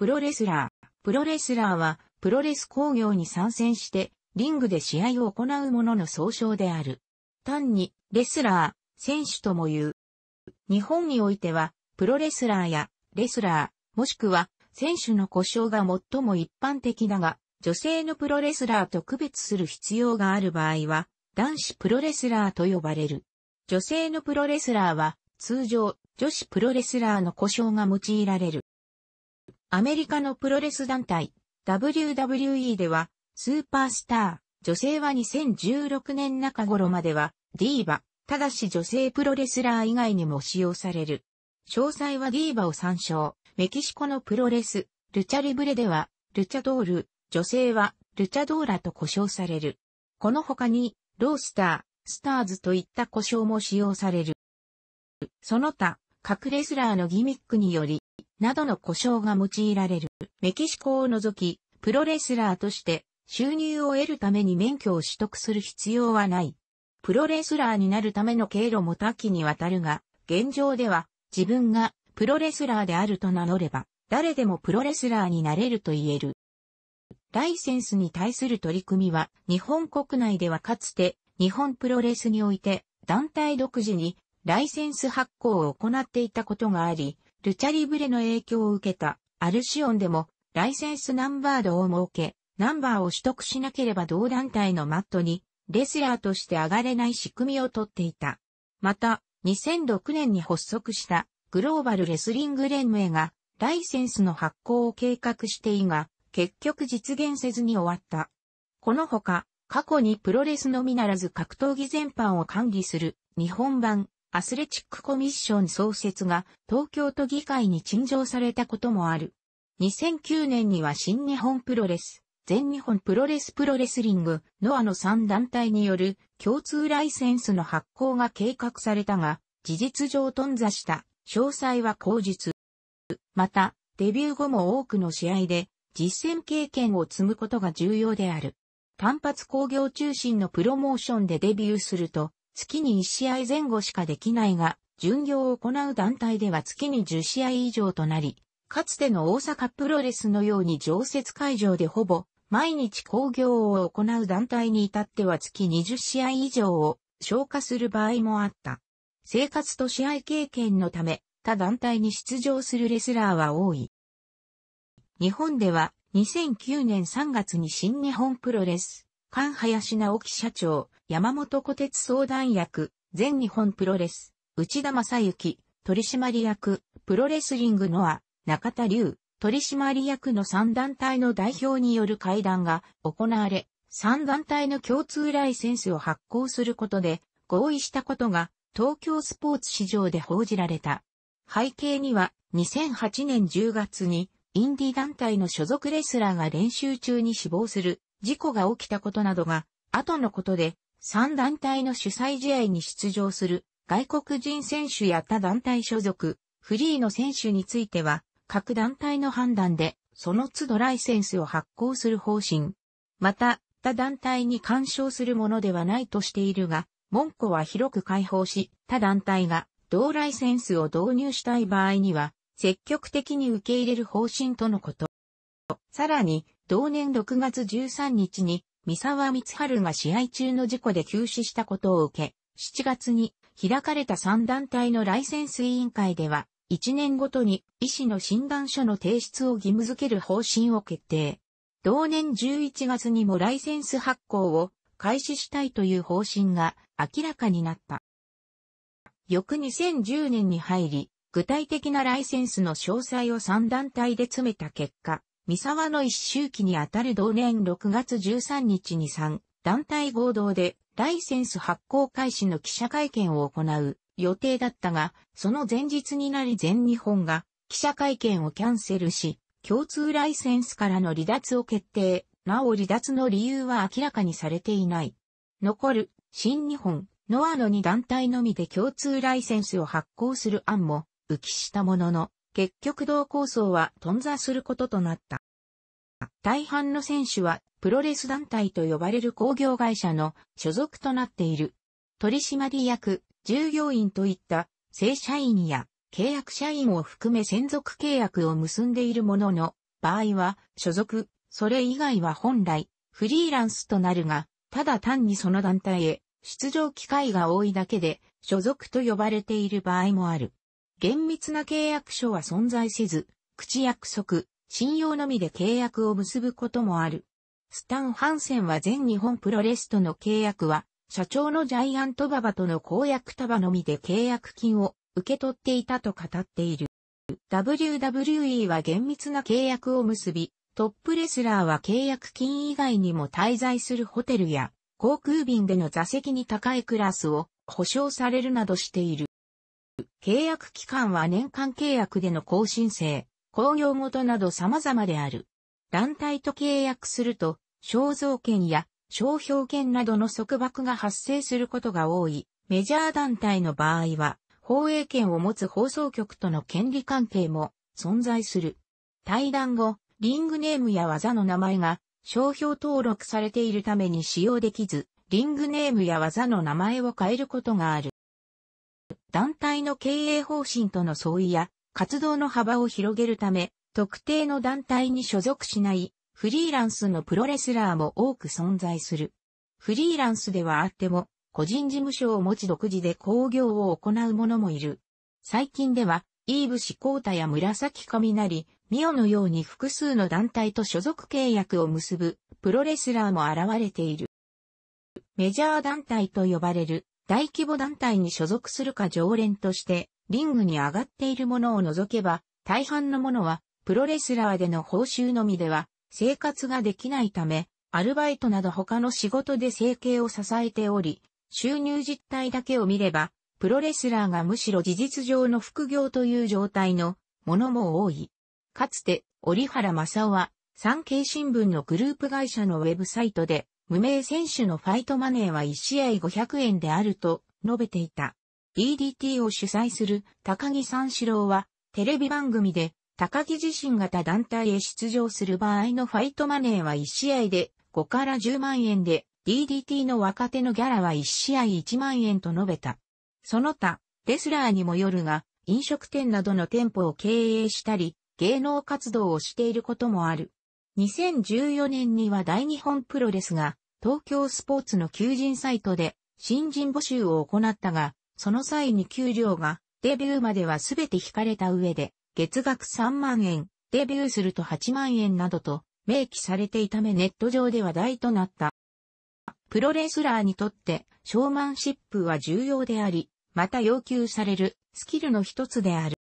プロレスラー。プロレスラーは、プロレス工業に参戦して、リングで試合を行う者の総称である。単に、レスラー、選手とも言う。日本においては、プロレスラーや、レスラー、もしくは、選手の故障が最も一般的だが、女性のプロレスラーと区別する必要がある場合は、男子プロレスラーと呼ばれる。女性のプロレスラーは、通常、女子プロレスラーの故障が用いられる。アメリカのプロレス団体 WWE ではスーパースター、女性は2016年中頃まではディーバ、ただし女性プロレスラー以外にも使用される。詳細はディーバを参照。メキシコのプロレス、ルチャリブレでは、ルチャドール、女性は、ルチャドーラと呼称される。この他に、ロースター、スターズといった呼称も使用される。その他、各レスラーのギミックにより、などの故障が用いられる。メキシコを除き、プロレスラーとして収入を得るために免許を取得する必要はない。プロレスラーになるための経路も多岐にわたるが、現状では自分がプロレスラーであると名乗れば、誰でもプロレスラーになれると言える。ライセンスに対する取り組みは、日本国内ではかつて、日本プロレスにおいて、団体独自にライセンス発行を行っていたことがあり、ルチャリブレの影響を受けたアルシオンでもライセンスナンバードを設け、ナンバーを取得しなければ同団体のマットにレスラーとして上がれない仕組みをとっていた。また、2006年に発足したグローバルレスリング連盟がライセンスの発行を計画していいが、結局実現せずに終わった。このほか、過去にプロレスのみならず格闘技全般を管理する日本版アスレチックコミッション創設が東京都議会に陳情されたこともある。2009年には新日本プロレス、全日本プロレスプロレスリング、ノアの3団体による共通ライセンスの発行が計画されたが、事実上頓挫した、詳細は口日。また、デビュー後も多くの試合で実戦経験を積むことが重要である。単発工業中心のプロモーションでデビューすると、月に1試合前後しかできないが、巡業を行う団体では月に10試合以上となり、かつての大阪プロレスのように常設会場でほぼ毎日興行を行う団体に至っては月20試合以上を消化する場合もあった。生活と試合経験のため、他団体に出場するレスラーは多い。日本では2009年3月に新日本プロレス関林直樹社長、山本小鉄相談役、全日本プロレス、内田正幸、取締役、プロレスリングのア、中田龍、取締役の3団体の代表による会談が行われ、3団体の共通ライセンスを発行することで合意したことが東京スポーツ市場で報じられた。背景には2008年10月にインディ団体の所属レスラーが練習中に死亡する事故が起きたことなどが、後のことで、3団体の主催試合に出場する外国人選手や他団体所属、フリーの選手については、各団体の判断で、その都度ライセンスを発行する方針。また、他団体に干渉するものではないとしているが、門戸は広く開放し、他団体が同ライセンスを導入したい場合には、積極的に受け入れる方針とのこと。さらに、同年6月13日に、三沢光春が試合中の事故で急死したことを受け、7月に開かれた3団体のライセンス委員会では、1年ごとに医師の診断書の提出を義務付ける方針を決定。同年11月にもライセンス発行を開始したいという方針が明らかになった。翌2010年に入り、具体的なライセンスの詳細を3団体で詰めた結果、三沢の一周期にあたる同年6月13日に3団体合同でライセンス発行開始の記者会見を行う予定だったが、その前日になり全日本が記者会見をキャンセルし、共通ライセンスからの離脱を決定。なお離脱の理由は明らかにされていない。残る、新日本、ノアの2団体のみで共通ライセンスを発行する案も浮きしたものの、結局同構想は頓挫することとなった。大半の選手はプロレス団体と呼ばれる工業会社の所属となっている。取締役、従業員といった正社員や契約社員を含め専属契約を結んでいるものの、場合は所属、それ以外は本来フリーランスとなるが、ただ単にその団体へ出場機会が多いだけで所属と呼ばれている場合もある。厳密な契約書は存在せず、口約束、信用のみで契約を結ぶこともある。スタン・ハンセンは全日本プロレスとの契約は、社長のジャイアントババとの公約束のみで契約金を受け取っていたと語っている。WWE は厳密な契約を結び、トップレスラーは契約金以外にも滞在するホテルや航空便での座席に高いクラスを保証されるなどしている。契約期間は年間契約での更新制、工業ごとなど様々である。団体と契約すると、肖像権や商標権などの束縛が発生することが多い。メジャー団体の場合は、放映権を持つ放送局との権利関係も存在する。対談後、リングネームや技の名前が商標登録されているために使用できず、リングネームや技の名前を変えることがある。団体の経営方針との相違や活動の幅を広げるため、特定の団体に所属しないフリーランスのプロレスラーも多く存在する。フリーランスではあっても、個人事務所を持ち独自で工業を行う者もいる。最近では、イーブシコータや紫雷、ミオのように複数の団体と所属契約を結ぶプロレスラーも現れている。メジャー団体と呼ばれる大規模団体に所属するか常連として、リングに上がっているものを除けば、大半のものは、プロレスラーでの報酬のみでは、生活ができないため、アルバイトなど他の仕事で生計を支えており、収入実態だけを見れば、プロレスラーがむしろ事実上の副業という状態のものも多い。かつて、折原正夫は、産経新聞のグループ会社のウェブサイトで、無名選手のファイトマネーは1試合500円であると述べていた。d d t を主催する高木三四郎はテレビ番組で高木自身が他団体へ出場する場合のファイトマネーは1試合で5から10万円で DDT の若手のギャラは1試合1万円と述べた。その他、レスラーにもよるが、飲食店などの店舗を経営したり、芸能活動をしていることもある。2014年には大日本プロレスが東京スポーツの求人サイトで新人募集を行ったが、その際に給料がデビューまではすべて引かれた上で、月額3万円、デビューすると8万円などと明記されていためネット上で話題となった。プロレスラーにとってショーマンシップは重要であり、また要求されるスキルの一つである。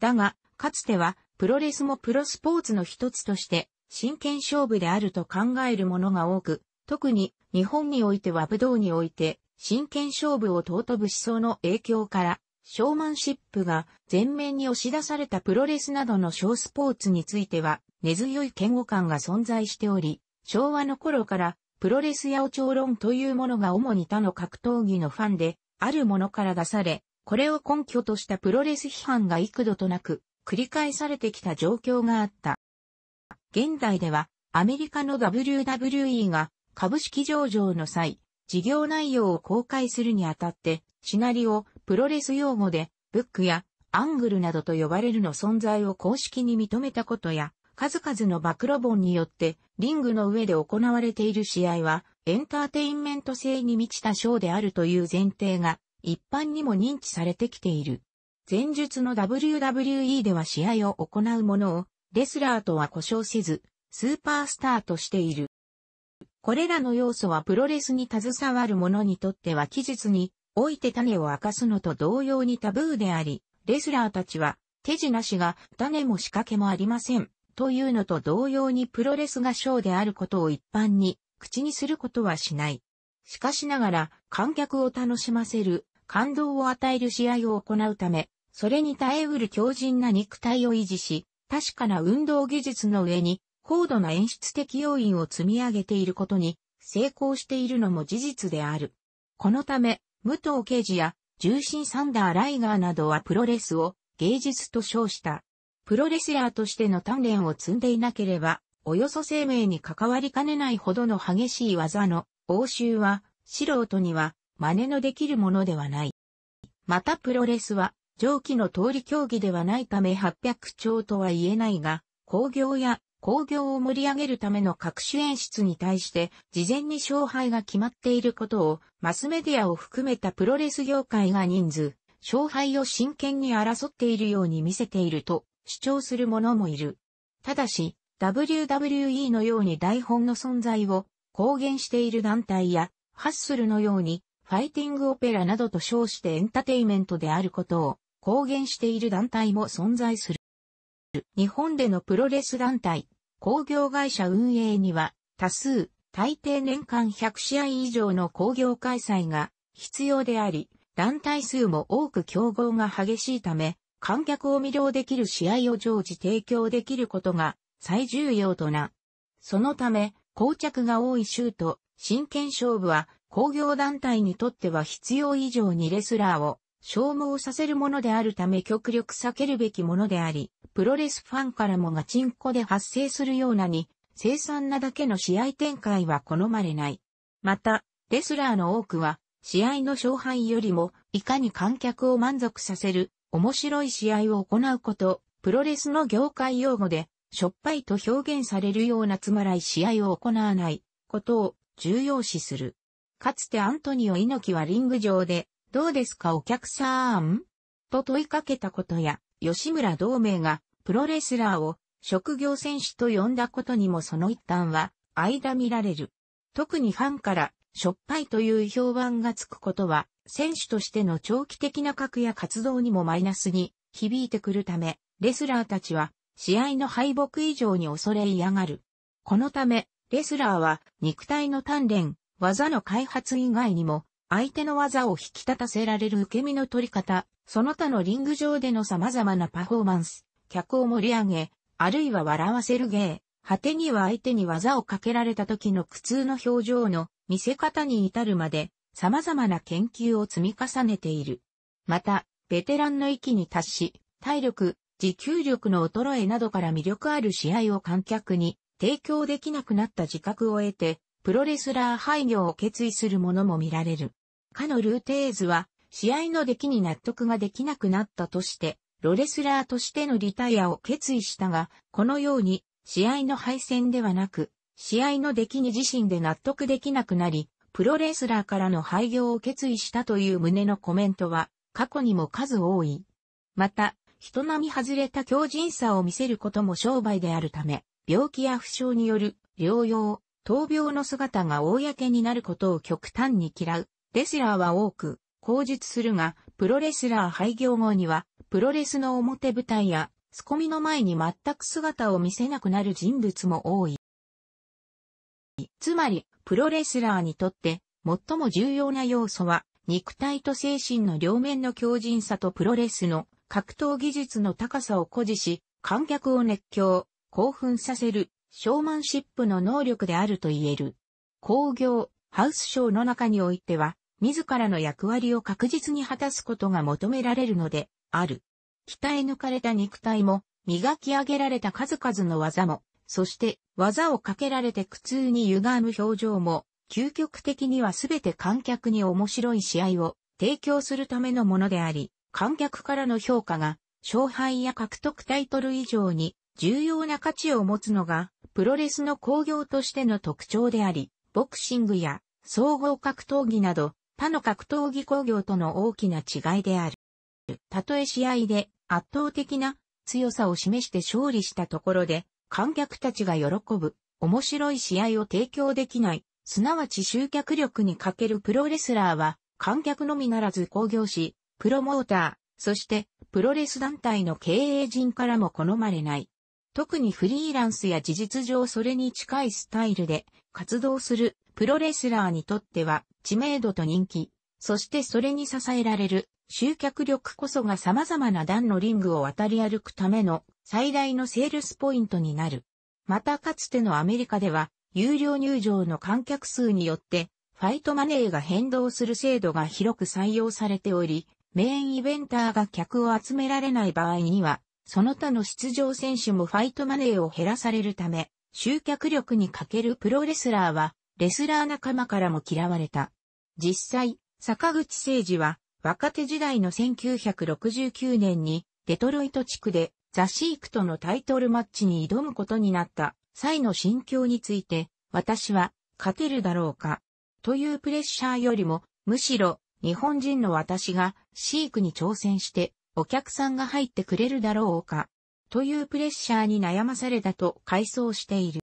だが、かつてはプロレスもプロスポーツの一つとして真剣勝負であると考えるものが多く、特に日本においては武道において真剣勝負を尊ぶ思想の影響から、ショーマンシップが前面に押し出されたプロレスなどの小スポーツについては根強い嫌悪感が存在しており、昭和の頃からプロレスやお長論というものが主に他の格闘技のファンであるものから出され、これを根拠としたプロレス批判が幾度となく繰り返されてきた状況があった。現代ではアメリカの WWE が株式上場の際、事業内容を公開するにあたって、シナリオ、プロレス用語で、ブックやアングルなどと呼ばれるの存在を公式に認めたことや、数々の暴露本によって、リングの上で行われている試合は、エンターテインメント性に満ちたショーであるという前提が、一般にも認知されてきている。前述の WWE では試合を行うものを、レスラーとは故障せず、スーパースターとしている。これらの要素はプロレスに携わる者にとっては期日において種を明かすのと同様にタブーであり、レスラーたちは手品師が種も仕掛けもありませんというのと同様にプロレスがショーであることを一般に口にすることはしない。しかしながら観客を楽しませる感動を与える試合を行うため、それに耐えうる強靭な肉体を維持し、確かな運動技術の上に高度な演出的要因を積み上げていることに成功しているのも事実である。このため、武藤刑事や重心サンダー・ライガーなどはプロレスを芸術と称した。プロレスラーとしての鍛錬を積んでいなければ、およそ生命に関わりかねないほどの激しい技の応酬は、素人には真似のできるものではない。またプロレスは、上記の通り競技ではないため800兆とは言えないが、工業や興行を盛り上げるための各種演出に対して、事前に勝敗が決まっていることを、マスメディアを含めたプロレス業界が人数、勝敗を真剣に争っているように見せていると主張する者もいる。ただし、WWE のように台本の存在を公言している団体や、ハッスルのように、ファイティングオペラなどと称してエンタテイメントであることを公言している団体も存在する。日本でのプロレス団体工業会社運営には多数、大抵年間100試合以上の工業開催が必要であり、団体数も多く競合が激しいため、観客を魅了できる試合を常時提供できることが最重要とな。そのため、膠着が多い州と真剣勝負は工業団体にとっては必要以上にレスラーを消耗させるものであるため極力避けるべきものであり、プロレスファンからもガチンコで発生するようなに、凄惨なだけの試合展開は好まれない。また、レスラーの多くは、試合の勝敗よりも、いかに観客を満足させる、面白い試合を行うこと、プロレスの業界用語で、しょっぱいと表現されるようなつまらい試合を行わないことを重要視する。かつてアントニオ猪木はリング上でどうですかお客さーんと問いかけたことや、吉村同盟がプロレスラーを職業選手と呼んだことにもその一端は、間見られる。特にファンから、しょっぱいという評判がつくことは、選手としての長期的な格や活動にもマイナスに響いてくるため、レスラーたちは、試合の敗北以上に恐れ嫌がる。このため、レスラーは、肉体の鍛錬、技の開発以外にも、相手の技を引き立たせられる受け身の取り方、その他のリング上での様々なパフォーマンス、客を盛り上げ、あるいは笑わせる芸、果てには相手に技をかけられた時の苦痛の表情の見せ方に至るまで、様々な研究を積み重ねている。また、ベテランの域に達し、体力、持久力の衰えなどから魅力ある試合を観客に提供できなくなった自覚を得て、プロレスラー廃業を決意する者も見られる。かのルーテーズは、試合の出来に納得ができなくなったとして、ロレスラーとしてのリタイアを決意したが、このように、試合の敗戦ではなく、試合の出来に自身で納得できなくなり、プロレスラーからの廃業を決意したという旨のコメントは、過去にも数多い。また、人並み外れた強靭さを見せることも商売であるため、病気や負傷による療養、闘病の姿が公になることを極端に嫌う、レスラーは多く、口述するが、プロレスラー廃業後には、プロレスの表舞台や、スコミの前に全く姿を見せなくなる人物も多い。つまり、プロレスラーにとって、最も重要な要素は、肉体と精神の両面の強靭さとプロレスの格闘技術の高さを誇示し、観客を熱狂、興奮させる、ショーマンシップの能力であると言える。工業、ハウスショーの中においては、自らの役割を確実に果たすことが求められるので、ある。鍛え抜かれた肉体も、磨き上げられた数々の技も、そして技をかけられて苦痛に歪む表情も、究極的には全て観客に面白い試合を提供するためのものであり、観客からの評価が勝敗や獲得タイトル以上に重要な価値を持つのがプロレスの興行としての特徴であり、ボクシングや総合格闘技など他の格闘技工業との大きな違いである。たとえ試合で圧倒的な強さを示して勝利したところで、観客たちが喜ぶ、面白い試合を提供できない、すなわち集客力に欠けるプロレスラーは、観客のみならず興行し、プロモーター、そしてプロレス団体の経営陣からも好まれない。特にフリーランスや事実上それに近いスタイルで活動するプロレスラーにとっては知名度と人気、そしてそれに支えられる集客力こそが様々な段のリングを渡り歩くための最大のセールスポイントになる。またかつてのアメリカでは、有料入場の観客数によって、ファイトマネーが変動する制度が広く採用されており、メインイベンターが客を集められない場合には、その他の出場選手もファイトマネーを減らされるため、集客力に欠けるプロレスラーは、レスラー仲間からも嫌われた。実際、坂口誠二は若手時代の1969年にデトロイト地区でザ・シークとのタイトルマッチに挑むことになった際の心境について、私は勝てるだろうか、というプレッシャーよりも、むしろ日本人の私がシークに挑戦してお客さんが入ってくれるだろうか、というプレッシャーに悩まされたと回想している。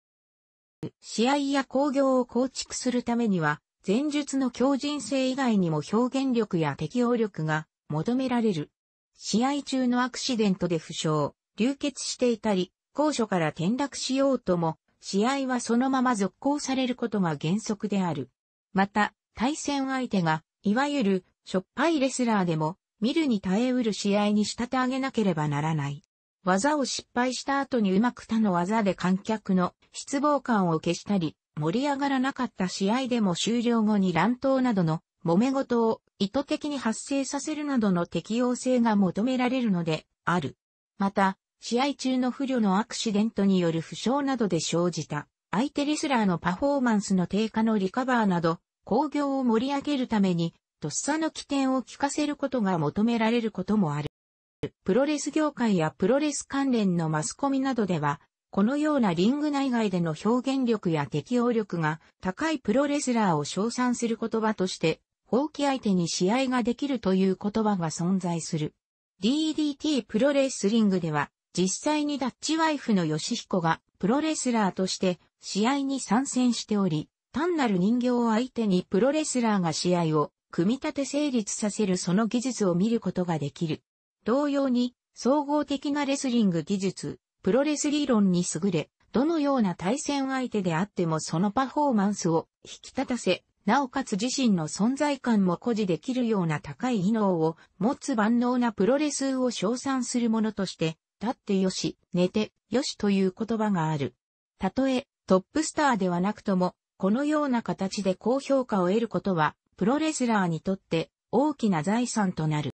試合や工業を構築するためには、前述の強靭性以外にも表現力や適応力が求められる。試合中のアクシデントで負傷、流血していたり、高所から転落しようとも、試合はそのまま続行されることが原則である。また、対戦相手が、いわゆる、しょっぱいレスラーでも、見るに耐えうる試合に仕立て上げなければならない。技を失敗した後にうまく他の技で観客の失望感を消したり、盛り上がらなかった試合でも終了後に乱闘などの揉め事を意図的に発生させるなどの適応性が求められるのである。また、試合中の不慮のアクシデントによる負傷などで生じた相手レスラーのパフォーマンスの低下のリカバーなど、興行を盛り上げるために、とっさの起点を聞かせることが求められることもある。プロレス業界やプロレス関連のマスコミなどでは、このようなリング内外での表現力や適応力が高いプロレスラーを称賛する言葉として、放棄相手に試合ができるという言葉が存在する。DDT プロレスリングでは、実際にダッチワイフの吉彦がプロレスラーとして試合に参戦しており、単なる人形を相手にプロレスラーが試合を組み立て成立させるその技術を見ることができる。同様に、総合的なレスリング技術、プロレス理論に優れ、どのような対戦相手であってもそのパフォーマンスを引き立たせ、なおかつ自身の存在感も誇示できるような高い技能を持つ万能なプロレスを称賛するものとして、立ってよし、寝てよしという言葉がある。たとえ、トップスターではなくとも、このような形で高評価を得ることは、プロレスラーにとって大きな財産となる。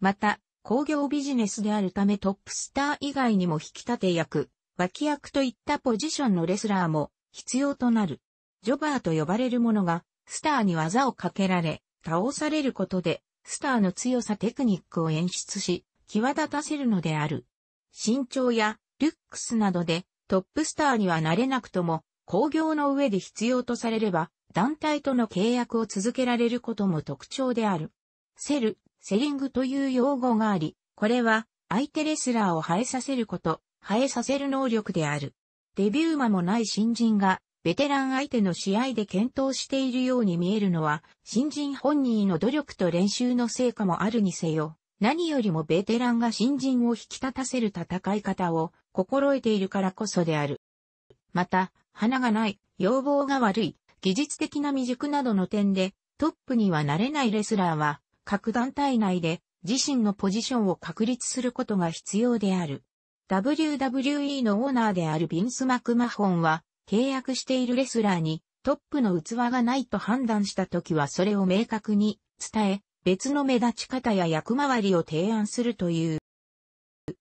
また、工業ビジネスであるためトップスター以外にも引き立て役、脇役といったポジションのレスラーも必要となる。ジョバーと呼ばれる者がスターに技をかけられ、倒されることでスターの強さテクニックを演出し、際立たせるのである。身長やルックスなどでトップスターにはなれなくとも、工業の上で必要とされれば、団体との契約を続けられることも特徴である。セル、セリングという用語があり、これは相手レスラーを生えさせること、生えさせる能力である。デビュー間もない新人が、ベテラン相手の試合で検討しているように見えるのは、新人本人の努力と練習の成果もあるにせよ、何よりもベテランが新人を引き立たせる戦い方を心得ているからこそである。また、花がない、要望が悪い、技術的な未熟などの点で、トップにはなれないレスラーは、各団体内で自身のポジションを確立することが必要である。WWE のオーナーであるビンス・マクマホンは、契約しているレスラーにトップの器がないと判断した時はそれを明確に伝え、別の目立ち方や役回りを提案するという。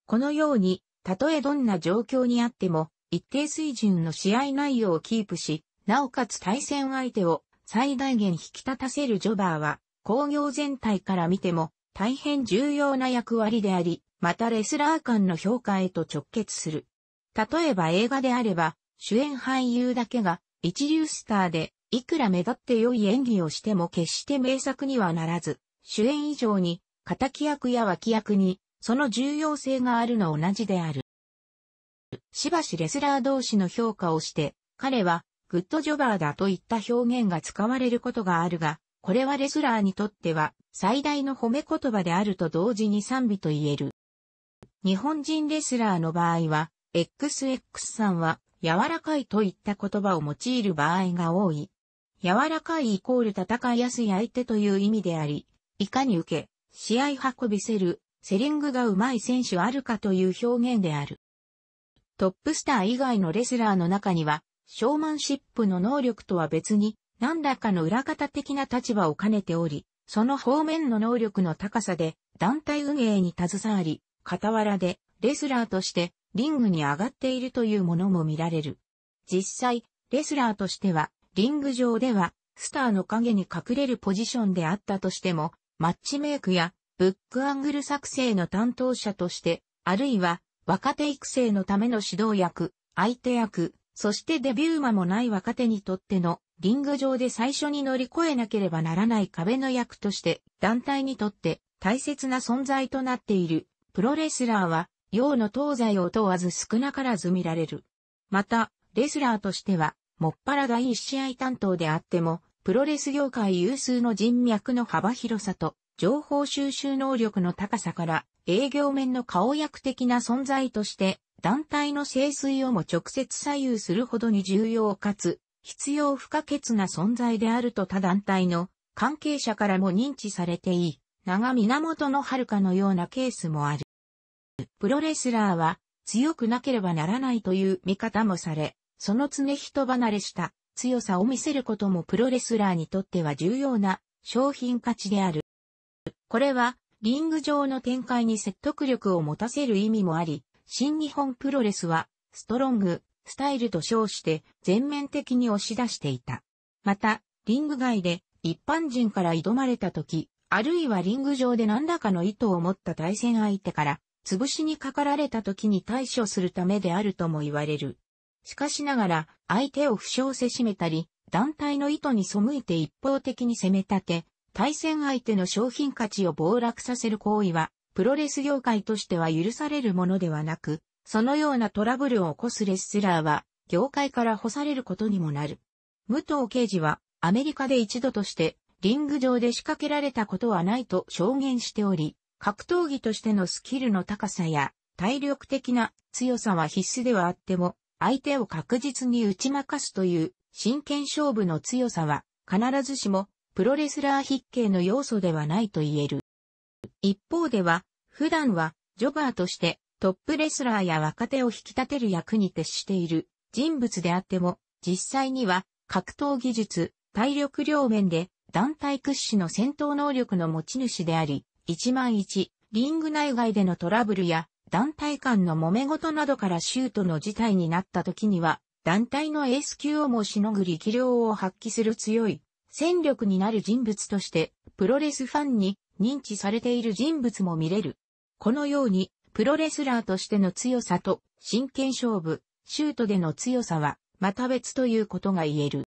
このように、たとえどんな状況にあっても、一定水準の試合内容をキープし、なおかつ対戦相手を最大限引き立たせるジョバーは、工業全体から見ても大変重要な役割であり、またレスラー間の評価へと直結する。例えば映画であれば、主演俳優だけが一流スターで、いくら目立って良い演技をしても決して名作にはならず、主演以上に、敵役や脇役に、その重要性があるの同じである。しばしレスラー同士の評価をして、彼は、グッドジョバーだといった表現が使われることがあるが、これはレスラーにとっては最大の褒め言葉であると同時に賛美と言える。日本人レスラーの場合は、XX さんは柔らかいといった言葉を用いる場合が多い。柔らかいイコール戦いやすい相手という意味であり、いかに受け、試合運びせる、セリングが上手い選手あるかという表現である。トップスター以外のレスラーの中には、ショーマンシップの能力とは別に、何らかの裏方的な立場を兼ねており、その方面の能力の高さで団体運営に携わり、傍らでレスラーとしてリングに上がっているというものも見られる。実際、レスラーとしては、リング上では、スターの影に隠れるポジションであったとしても、マッチメイクやブックアングル作成の担当者として、あるいは若手育成のための指導役、相手役、そしてデビュー間もない若手にとってのリング上で最初に乗り越えなければならない壁の役として団体にとって大切な存在となっているプロレスラーは用の東西を問わず少なからず見られる。また、レスラーとしては、もっぱら第一試合担当であっても、プロレス業界有数の人脈の幅広さと、情報収集能力の高さから、営業面の顔役的な存在として、団体の清水をも直接左右するほどに重要かつ、必要不可欠な存在であると他団体の関係者からも認知されていい、長源の遥のようなケースもある。プロレスラーは強くなければならないという見方もされ、その常人離れした強さを見せることもプロレスラーにとっては重要な商品価値である。これはリング上の展開に説得力を持たせる意味もあり、新日本プロレスはストロング、スタイルと称して全面的に押し出していた。また、リング外で一般人から挑まれた時、あるいはリング上で何らかの意図を持った対戦相手から、潰しにかかられた時に対処するためであるとも言われる。しかしながら、相手を負傷せしめたり、団体の意図に背いて一方的に攻め立て、対戦相手の商品価値を暴落させる行為は、プロレス業界としては許されるものではなく、そのようなトラブルを起こすレスラーは、業界から干されることにもなる。武藤刑事は、アメリカで一度として、リング上で仕掛けられたことはないと証言しており、格闘技としてのスキルの高さや、体力的な強さは必須ではあっても、相手を確実に打ち負かすという真剣勝負の強さは必ずしもプロレスラー筆形の要素ではないと言える。一方では普段はジョバーとしてトップレスラーや若手を引き立てる役に徹している人物であっても、実際には格闘技術、体力両面で団体屈指の戦闘能力の持ち主であり、一万一、リング内外でのトラブルや団体間の揉め事などからシュートの事態になった時には、団体のエース級をもしのぐ力量を発揮する強い戦力になる人物として、プロレスファンに認知されている人物も見れる。このように、プロレスラーとしての強さと、真剣勝負、シュートでの強さは、また別ということが言える。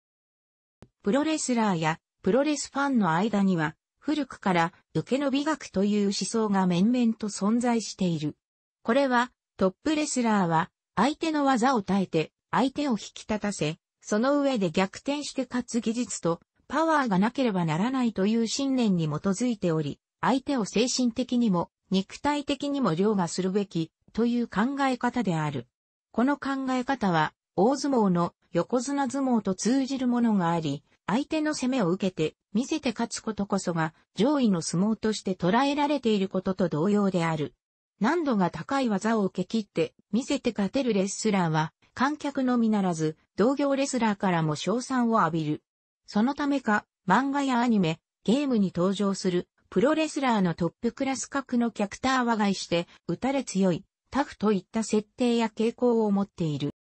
プロレスラーや、プロレスファンの間には、古くから受けの美学という思想が面々と存在している。これはトップレスラーは相手の技を耐えて相手を引き立たせ、その上で逆転して勝つ技術とパワーがなければならないという信念に基づいており、相手を精神的にも肉体的にも凌駕するべき、という考え方である。この考え方は、大相撲の横綱相撲と通じるものがあり、相手の攻めを受けて、見せて勝つことこそが、上位の相撲として捉えられていることと同様である。難度が高い技を受け切って、見せて勝てるレスラーは、観客のみならず、同業レスラーからも称賛を浴びる。そのためか、漫画やアニメ、ゲームに登場するプロレスラーのトップクラス格のキャクターは外して、打たれ強い、タフといった設定や傾向を持っている。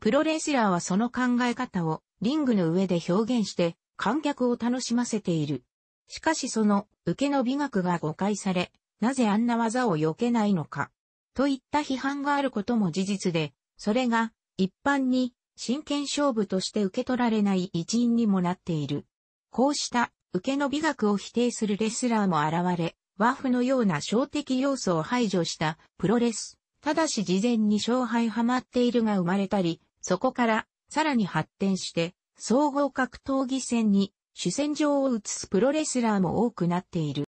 プロレスラーはその考え方をリングの上で表現して観客を楽しませている。しかしその受けの美学が誤解され、なぜあんな技を避けないのか、といった批判があることも事実で、それが一般に真剣勝負として受け取られない一因にもなっている。こうした受けの美学を否定するレスラーも現れ、ワーフのような小的要素を排除したプロレス。ただし事前に勝敗ハマっているが生まれたり、そこからさらに発展して、総合格闘技戦に主戦場を移すプロレスラーも多くなっている。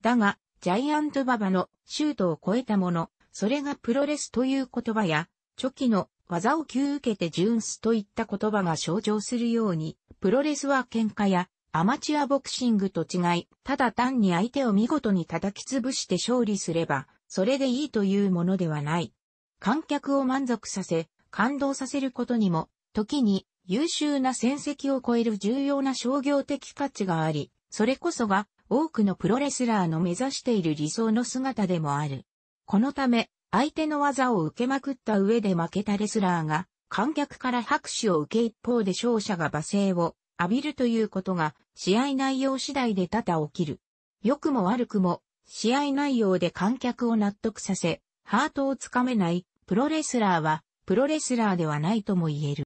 だが、ジャイアントババのシュートを超えたもの、それがプロレスという言葉や、初期の技を急受けてジュンスといった言葉が象徴するように、プロレスは喧嘩やアマチュアボクシングと違い、ただ単に相手を見事に叩き潰して勝利すれば、それでいいというものではない。観客を満足させ、感動させることにも、時に優秀な戦績を超える重要な商業的価値があり、それこそが多くのプロレスラーの目指している理想の姿でもある。このため、相手の技を受けまくった上で負けたレスラーが、観客から拍手を受け一方で勝者が罵声を浴びるということが試合内容次第で多々起きる。良くも悪くも試合内容で観客を納得させ、ハートをつかめないプロレスラーはプロレスラーではないとも言える。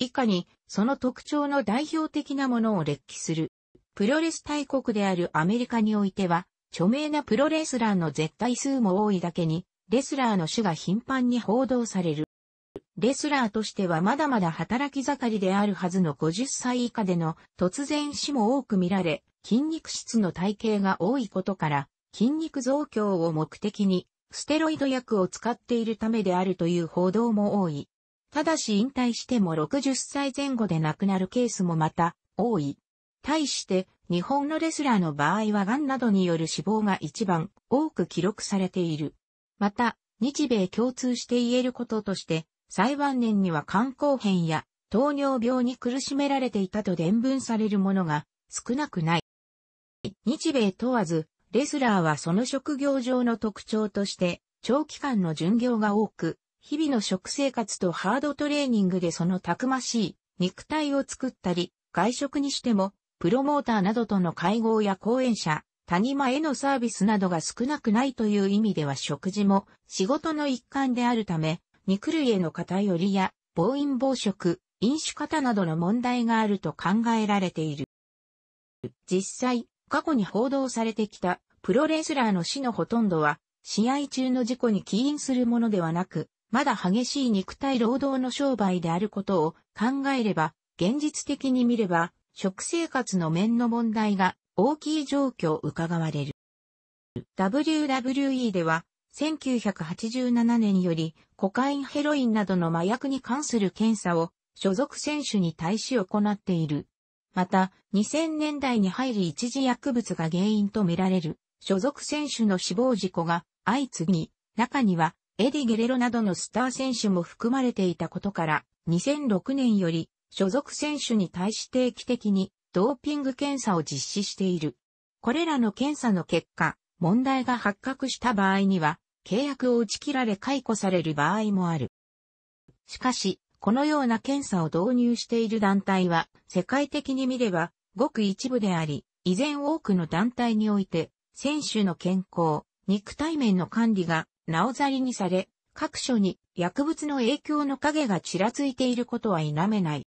以下にその特徴の代表的なものを列記する。プロレス大国であるアメリカにおいては、著名なプロレスラーの絶対数も多いだけに、レスラーの種が頻繁に報道される。レスラーとしてはまだまだ働き盛りであるはずの50歳以下での突然死も多く見られ、筋肉質の体型が多いことから、筋肉増強を目的に、ステロイド薬を使っているためであるという報道も多い。ただし引退しても60歳前後で亡くなるケースもまた、多い。対して、日本のレスラーの場合は癌などによる死亡が一番多く記録されている。また、日米共通して言えることとして、最晩年には肝硬変や糖尿病に苦しめられていたと伝聞されるものが少なくない。日米問わず、レスラーはその職業上の特徴として、長期間の巡業が多く、日々の食生活とハードトレーニングでそのたくましい肉体を作ったり、外食にしても、プロモーターなどとの会合や講演者、谷間へのサービスなどが少なくないという意味では食事も仕事の一環であるため、肉類への偏りや暴飲暴食、飲酒型などの問題があると考えられている。実際、過去に報道されてきたプロレスラーの死のほとんどは、試合中の事故に起因するものではなく、まだ激しい肉体労働の商売であることを考えれば、現実的に見れば、食生活の面の問題が大きい状況を伺われる。WWE では、1987年より、コカインヘロインなどの麻薬に関する検査を、所属選手に対し行っている。また、2000年代に入り一時薬物が原因とみられる、所属選手の死亡事故が相次ぎ、中には、エディ・ゲレロなどのスター選手も含まれていたことから、2006年より、所属選手に対し定期的に、ドーピング検査を実施している。これらの検査の結果、問題が発覚した場合には、契約を打ち切られ解雇される場合もある。しかし、このような検査を導入している団体は、世界的に見れば、ごく一部であり、依然多くの団体において、選手の健康、肉体面の管理が、なおざりにされ、各所に薬物の影響の影がちらついていることは否めない。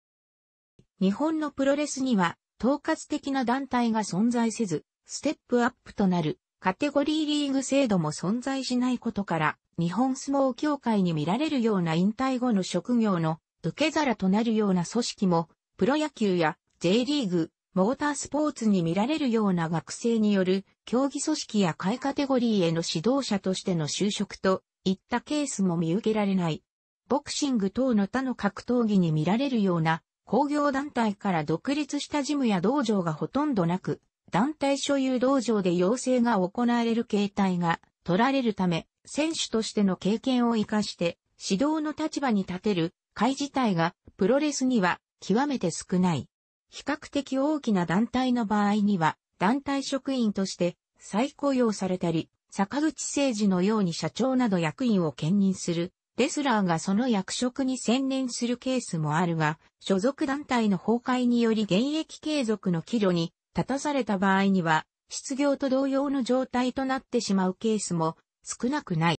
日本のプロレスには、統括的な団体が存在せず、ステップアップとなるカテゴリーリーグ制度も存在しないことから、日本相撲協会に見られるような引退後の職業の受け皿となるような組織も、プロ野球や J リーグ、モータースポーツに見られるような学生による競技組織や下位カテゴリーへの指導者としての就職といったケースも見受けられない。ボクシング等の他の格闘技に見られるような工業団体から独立したジムや道場がほとんどなく、団体所有道場で養成が行われる形態が取られるため、選手としての経験を活かして指導の立場に立てる会自体がプロレスには極めて少ない。比較的大きな団体の場合には、団体職員として再雇用されたり、坂口誠二のように社長など役員を兼任する、レスラーがその役職に専念するケースもあるが、所属団体の崩壊により現役継続の岐路に立たされた場合には、失業と同様の状態となってしまうケースも少なくない。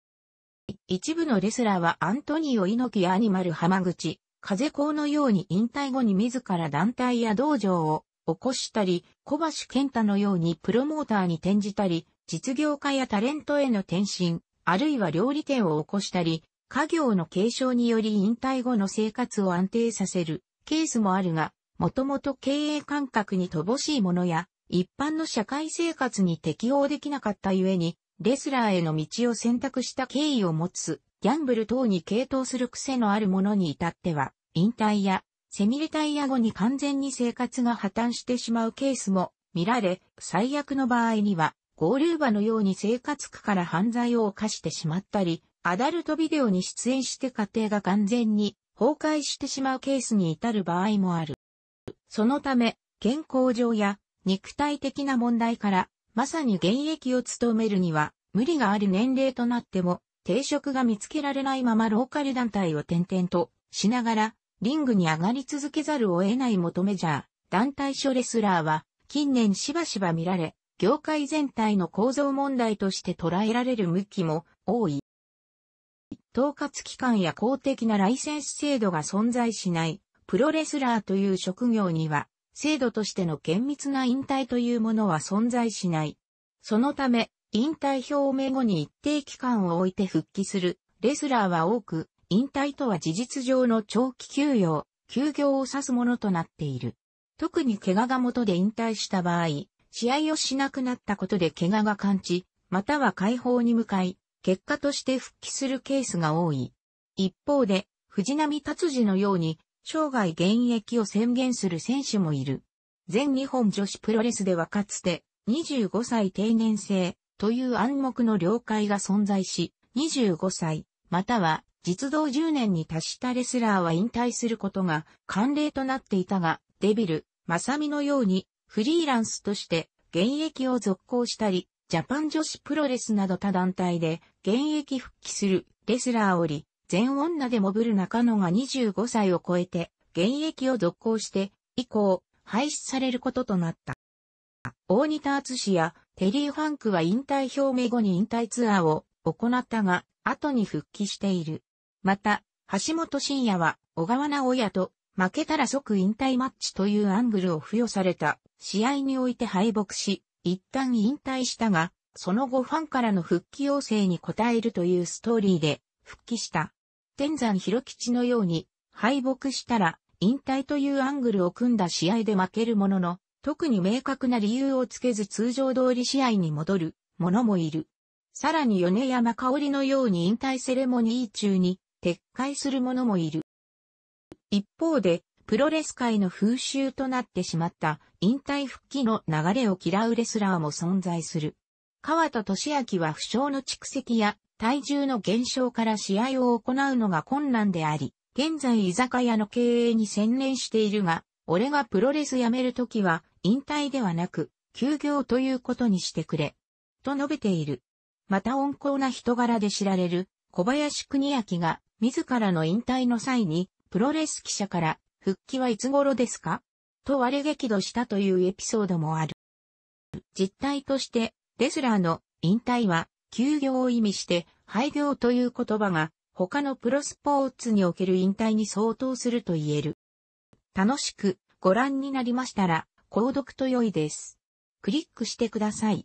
一部のレスラーはアントニオ猪木やアニマル浜口、風子のように引退後に自ら団体や道場を起こしたり、小橋健太のようにプロモーターに転じたり、実業家やタレントへの転身、あるいは料理店を起こしたり、家業の継承により引退後の生活を安定させるケースもあるが、もともと経営感覚に乏しいものや、一般の社会生活に適応できなかったゆえに、レスラーへの道を選択した経緯を持つ、ギャンブル等に傾倒する癖のあるものに至っては、引退や、セミリタイヤ後に完全に生活が破綻してしまうケースも見られ、最悪の場合には、ゴールのように生活苦から犯罪を犯してしまったり、アダルトビデオに出演して家庭が完全に崩壊してしまうケースに至る場合もある。そのため、健康上や肉体的な問題から、まさに現役を務めるには、無理がある年齢となっても、定職が見つけられないままローカル団体を転々としながら、リングに上がり続けざるを得ない求めじゃ、団体所レスラーは、近年しばしば見られ、業界全体の構造問題として捉えられる向きも多い。統括機関や公的なライセンス制度が存在しないプロレスラーという職業には、制度としての厳密な引退というものは存在しない。そのため、引退表明後に一定期間を置いて復帰する、レスラーは多く、引退とは事実上の長期休養、休業を指すものとなっている。特に怪我が元で引退した場合、試合をしなくなったことで怪我が感知、または解放に向かい、結果として復帰するケースが多い。一方で、藤波達治のように、生涯現役を宣言する選手もいる。全日本女子プロレスではかつて25歳定年制という暗黙の了解が存在し、25歳または実動10年に達したレスラーは引退することが慣例となっていたが、デビル、マサミのようにフリーランスとして現役を続行したり、ジャパン女子プロレスなど他団体で現役復帰するレスラーおり、全女でもぶる中野が25歳を超えて、現役を続行して、以降、廃止されることとなった。大仁田厚氏やテリー・ファンクは引退表明後に引退ツアーを行ったが、後に復帰している。また、橋本真也は小川直也と負けたら即引退マッチというアングルを付与された試合において敗北し、一旦引退したが、その後ファンからの復帰要請に応えるというストーリーで復帰した。天山広吉のように、敗北したら、引退というアングルを組んだ試合で負けるものの、特に明確な理由をつけず通常通り試合に戻る、者もいる。さらに米山香織のように引退セレモニー中に、撤回する者もいる。一方で、プロレス界の風習となってしまった引退復帰の流れを嫌うレスラーも存在する。川田俊明は負傷の蓄積や体重の減少から試合を行うのが困難であり、現在居酒屋の経営に専念しているが、俺がプロレス辞めるときは引退ではなく、休業ということにしてくれ。と述べている。また温厚な人柄で知られる小林国明が自らの引退の際にプロレス記者から復帰はいつ頃ですかと割れ激怒したというエピソードもある。実態としてレスラーの引退は休業を意味して、廃業という言葉が、他のプロスポーツにおける引退に相当すると言える。楽しくご覧になりましたら、購読と良いです。クリックしてください。